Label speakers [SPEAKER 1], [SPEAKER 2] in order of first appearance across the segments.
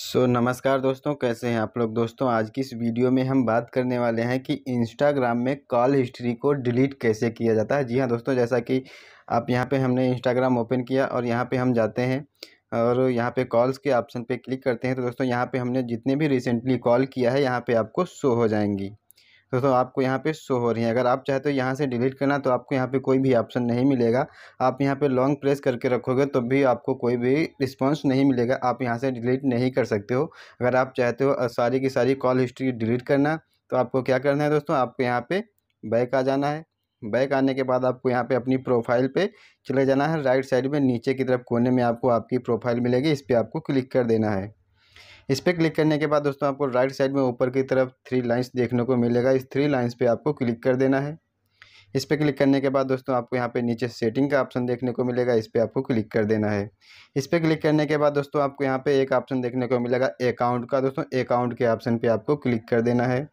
[SPEAKER 1] सो so, नमस्कार दोस्तों कैसे हैं आप लोग दोस्तों आज की इस वीडियो में हम बात करने वाले हैं कि इंस्टाग्राम में कॉल हिस्ट्री को डिलीट कैसे किया जाता है जी हाँ दोस्तों जैसा कि आप यहाँ पे हमने इंस्टाग्राम ओपन किया और यहाँ पे हम जाते हैं और यहाँ पे कॉल्स के ऑप्शन पे क्लिक करते हैं तो दोस्तों यहाँ पर हमने जितने भी रिसेंटली कॉल किया है यहाँ पर आपको शो हो जाएंगी दोस्तों तो आपको यहाँ पे शो हो रही है अगर आप चाहते हो तो यहाँ से डिलीट करना तो आपको यहाँ पे कोई भी ऑप्शन नहीं मिलेगा आप यहाँ पे लॉन्ग प्रेस करके रखोगे तो भी आपको कोई भी रिस्पॉन्स नहीं मिलेगा आप यहाँ से डिलीट नहीं कर सकते हो अगर आप चाहते हो सारी की सारी कॉल हिस्ट्री डिलीट करना तो आपको क्या करना है दोस्तों आपको यहाँ पर बैक आ जाना है बैक आने के बाद आपको यहाँ पे अपनी प्रोफाइल पे चले जाना है राइट साइड में नीचे की तरफ कोने में आपको आपकी प्रोफाइल मिलेगी इस पर आपको क्लिक कर देना है इस पर क्लिक करने के बाद दोस्तों आपको राइट साइड में ऊपर की तरफ थ्री लाइन्स देखने को मिलेगा इस थ्री लाइन्स पर आपको क्लिक कर देना है इस पर क्लिक करने के बाद दोस्तों आपको यहाँ पे नीचे सेटिंग का ऑप्शन देखने को मिलेगा इस पर आपको क्लिक कर देना है इस पर क्लिक करने के बाद दोस्तों आपको यहाँ पे एक ऑप्शन देखने को मिलेगा अकाउंट का दोस्तों अकाउंट के ऑप्शन पे आपको क्लिक कर देना है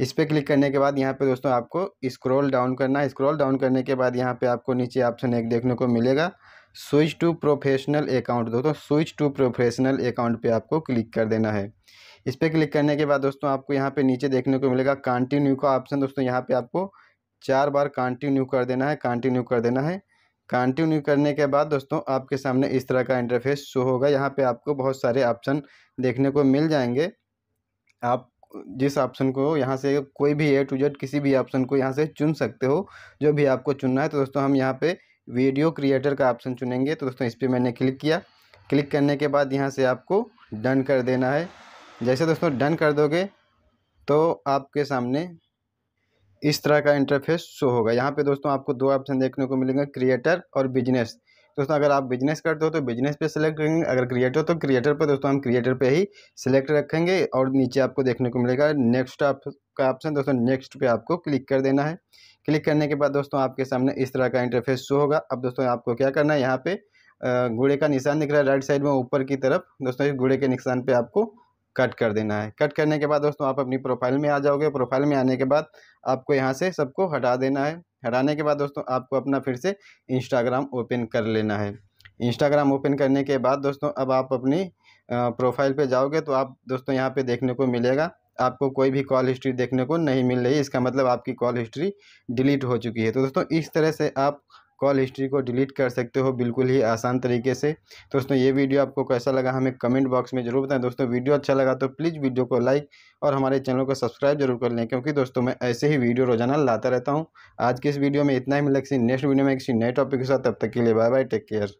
[SPEAKER 1] इस पर क्लिक करने के बाद यहाँ पे दोस्तों आपको स्क्रॉल डाउन करना है स्क्रॉल डाउन करने के बाद यहाँ पे आपको नीचे ऑप्शन एक देखने को मिलेगा स्विच टू प्रोफेशनल अकाउंट दोस्तों स्विच टू प्रोफेशनल अकाउंट पे आपको क्लिक कर देना है इस पर क्लिक करने के बाद दोस्तों आपको यहाँ पे नीचे देखने को मिलेगा कंटिन्यू का ऑप्शन दोस्तों यहाँ पर आपको चार बार कंटिन्यू कर देना है कंटिन्यू कर देना है कंटिन्यू करने के बाद दोस्तों आपके सामने इस तरह का इंटरफेस शो होगा यहाँ पर आपको बहुत सारे ऑप्शन देखने को मिल जाएंगे आप जिस ऑप्शन को यहाँ से कोई भी ए टू जेड किसी भी ऑप्शन को यहाँ से चुन सकते हो जो भी आपको चुनना है तो दोस्तों हम यहाँ पे वीडियो क्रिएटर का ऑप्शन चुनेंगे तो दोस्तों इस पर मैंने क्लिक किया क्लिक करने के बाद यहाँ से आपको डन कर देना है जैसे दोस्तों डन कर दोगे तो आपके सामने इस तरह का इंटरफेस शो होगा यहाँ पे दोस्तों आपको दो ऑप्शन देखने को मिलेंगे क्रिएटर और बिजनेस दोस्तों अगर आप बिजनेस करते हो तो बिजनेस पे सिलेक्ट करेंगे अगर क्रिएटर तो क्रिएटर पर दोस्तों हम क्रिएटर पे ही सिलेक्ट रखेंगे और नीचे आपको देखने को मिलेगा नेक्स्ट का ऑप्शन दोस्तों नेक्स्ट पे आपको क्लिक कर देना है क्लिक करने के बाद दोस्तों आपके सामने इस तरह का इंटरफेस शो होगा अब दोस्तों आपको क्या करना है यहाँ पे घोड़े का निशान दिख रहा है राइट साइड में ऊपर की तरफ दोस्तों इस घोड़े के निशान पर आपको कट कर देना है कट करने के बाद दोस्तों आप अपनी प्रोफाइल में आ जाओगे प्रोफाइल में आने के बाद आपको यहाँ से सबको हटा देना है हटाने के बाद दोस्तों आपको अपना फिर से इंस्टाग्राम ओपन कर लेना है इंस्टाग्राम ओपन करने के बाद दोस्तों अब आप अपनी प्रोफाइल पे जाओगे तो आप दोस्तों यहाँ पे देखने को मिलेगा आपको कोई भी कॉल हिस्ट्री देखने को नहीं मिल रही इसका मतलब आपकी कॉल हिस्ट्री डिलीट हो चुकी है तो दोस्तों इस तरह से आप कॉल हिस्ट्री को डिलीट कर सकते हो बिल्कुल ही आसान तरीके से दोस्तों ये वीडियो आपको कैसा लगा हमें कमेंट बॉक्स में जरूर बताएं दोस्तों वीडियो अच्छा लगा तो प्लीज़ वीडियो को लाइक और हमारे चैनल को सब्सक्राइब जरूर कर लें क्योंकि दोस्तों मैं ऐसे ही वीडियो रोजाना लाता रहता हूँ आज के इस वीडियो में इतना ही मिलेगा किसी नेक्स्ट वीडियो में किसी नए टॉपिक के साथ तब तक के लिए बाय बाय टेक केयर